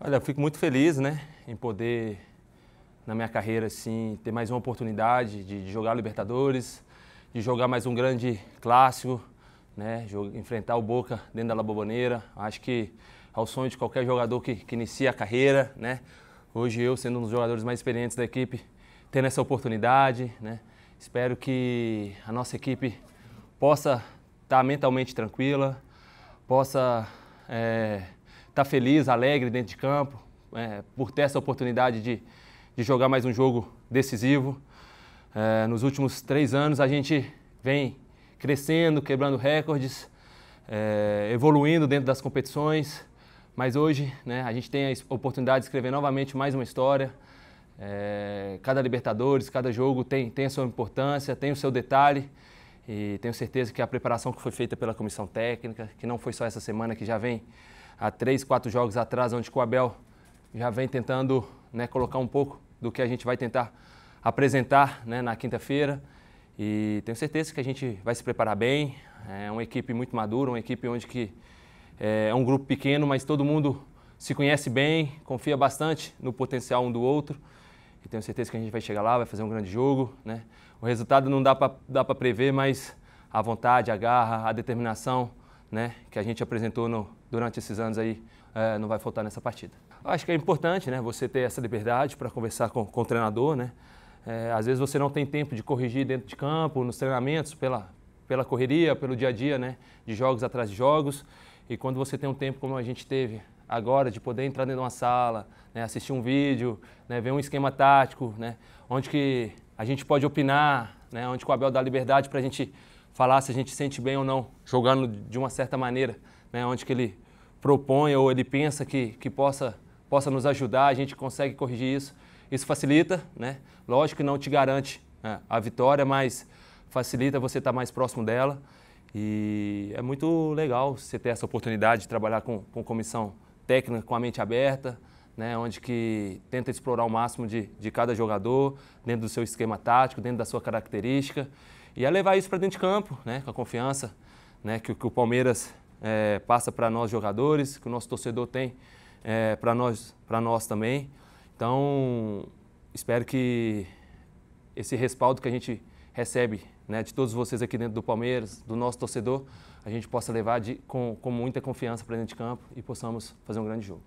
Olha, eu fico muito feliz, né, em poder na minha carreira assim ter mais uma oportunidade de, de jogar Libertadores, de jogar mais um grande clássico, né, enfrentar o Boca dentro da La Boboneira. Acho que é o sonho de qualquer jogador que, que inicia a carreira, né. Hoje eu sendo um dos jogadores mais experientes da equipe, tendo essa oportunidade, né. Espero que a nossa equipe possa estar tá mentalmente tranquila, possa é, tá feliz, alegre dentro de campo, é, por ter essa oportunidade de, de jogar mais um jogo decisivo. É, nos últimos três anos a gente vem crescendo, quebrando recordes, é, evoluindo dentro das competições, mas hoje né, a gente tem a oportunidade de escrever novamente mais uma história. É, cada Libertadores, cada jogo tem, tem a sua importância, tem o seu detalhe e tenho certeza que a preparação que foi feita pela comissão técnica, que não foi só essa semana que já vem há três, quatro jogos atrás, onde o Abel já vem tentando né, colocar um pouco do que a gente vai tentar apresentar né, na quinta-feira. E tenho certeza que a gente vai se preparar bem. É uma equipe muito madura, uma equipe onde que é, é um grupo pequeno, mas todo mundo se conhece bem, confia bastante no potencial um do outro. E tenho certeza que a gente vai chegar lá, vai fazer um grande jogo. Né? O resultado não dá para prever, mas a vontade, a garra, a determinação né, que a gente apresentou no, durante esses anos aí, é, não vai faltar nessa partida. Acho que é importante né, você ter essa liberdade para conversar com, com, o treinador. Né? É, às vezes você não tem tempo de corrigir dentro de campo, nos treinamentos, pela, pela correria, pelo dia a dia, né, de jogos atrás de jogos. E quando você tem um tempo como a gente teve agora, de poder entrar dentro de uma sala, né, assistir um vídeo, né, ver um esquema tático, né, onde que a gente pode opinar, né, onde o Abel dá liberdade para a gente falar se a gente sente bem ou não, jogando de uma certa maneira, né? onde que ele propõe ou ele pensa que, que possa, possa nos ajudar, a gente consegue corrigir isso. Isso facilita, né? lógico que não te garante né? a vitória, mas facilita você estar mais próximo dela. E é muito legal você ter essa oportunidade de trabalhar com, com comissão técnica, com a mente aberta, né, onde que tenta explorar o máximo de, de cada jogador, dentro do seu esquema tático, dentro da sua característica. E a levar isso para dentro de campo, né? com a confiança né? que, que o Palmeiras é, passa para nós jogadores, que o nosso torcedor tem é, para nós, nós também. Então, espero que esse respaldo que a gente recebe né, de todos vocês aqui dentro do Palmeiras, do nosso torcedor, a gente possa levar de, com, com muita confiança para dentro de campo e possamos fazer um grande jogo.